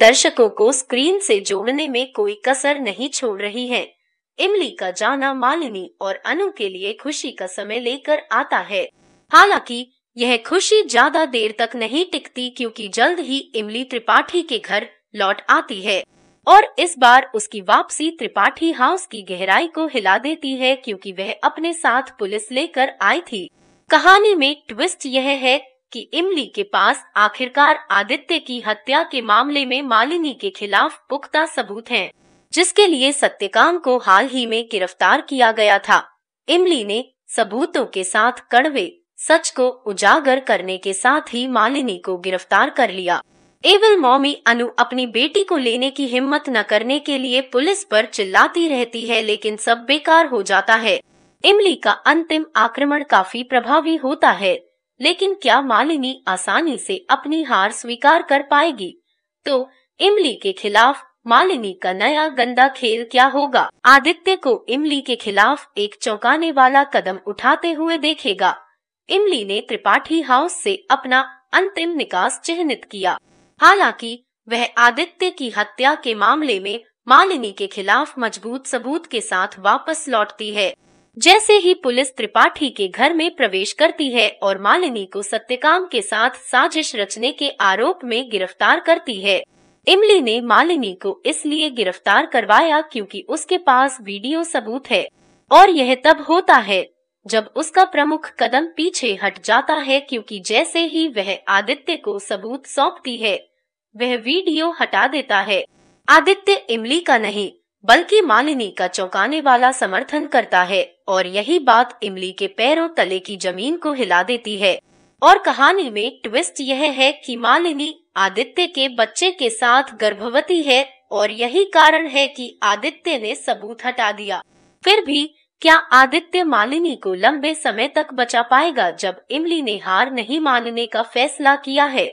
दर्शकों को स्क्रीन से जोड़ने में कोई कसर नहीं छोड़ रही है इमली का जाना मालिनी और अनु के लिए खुशी का समय लेकर आता है हालांकि यह खुशी ज्यादा देर तक नहीं टिकती क्योंकि जल्द ही इमली त्रिपाठी के घर लौट आती है और इस बार उसकी वापसी त्रिपाठी हाउस की गहराई को हिला देती है क्योंकि वह अपने साथ पुलिस लेकर आई थी कहानी में ट्विस्ट यह है कि इमली के पास आखिरकार आदित्य की हत्या के मामले में मालिनी के खिलाफ पुख्ता सबूत हैं, जिसके लिए सत्यकाम को हाल ही में गिरफ्तार किया गया था इमली ने सबूतों के साथ कड़वे सच को उजागर करने के साथ ही मालिनी को गिरफ्तार कर लिया एवल मॉमी अनु अपनी बेटी को लेने की हिम्मत न करने के लिए पुलिस पर चिल्लाती रहती है लेकिन सब बेकार हो जाता है इमली का अंतिम आक्रमण काफी प्रभावी होता है लेकिन क्या मालिनी आसानी से अपनी हार स्वीकार कर पाएगी तो इमली के खिलाफ मालिनी का नया गंदा खेल क्या होगा आदित्य को इमली के खिलाफ एक चौंकाने वाला कदम उठाते हुए देखेगा इमली ने त्रिपाठी हाउस से अपना अंतिम निकास चिन्हित किया हालांकि वह आदित्य की हत्या के मामले में मालिनी के खिलाफ मजबूत सबूत के साथ वापस लौटती है जैसे ही पुलिस त्रिपाठी के घर में प्रवेश करती है और मालिनी को सत्यकाम के साथ साजिश रचने के आरोप में गिरफ्तार करती है इमली ने मालिनी को इसलिए गिरफ्तार करवाया क्योंकि उसके पास वीडियो सबूत है और यह तब होता है जब उसका प्रमुख कदम पीछे हट जाता है क्योंकि जैसे ही वह आदित्य को सबूत सौंपती है वह वीडियो हटा देता है आदित्य इमली का नहीं बल्कि मालिनी का चौंकाने वाला समर्थन करता है और यही बात इमली के पैरों तले की जमीन को हिला देती है और कहानी में ट्विस्ट यह है कि मालिनी आदित्य के बच्चे के साथ गर्भवती है और यही कारण है कि आदित्य ने सबूत हटा दिया फिर भी क्या आदित्य मालिनी को लंबे समय तक बचा पाएगा जब इमली ने हार नहीं मानने का फैसला किया है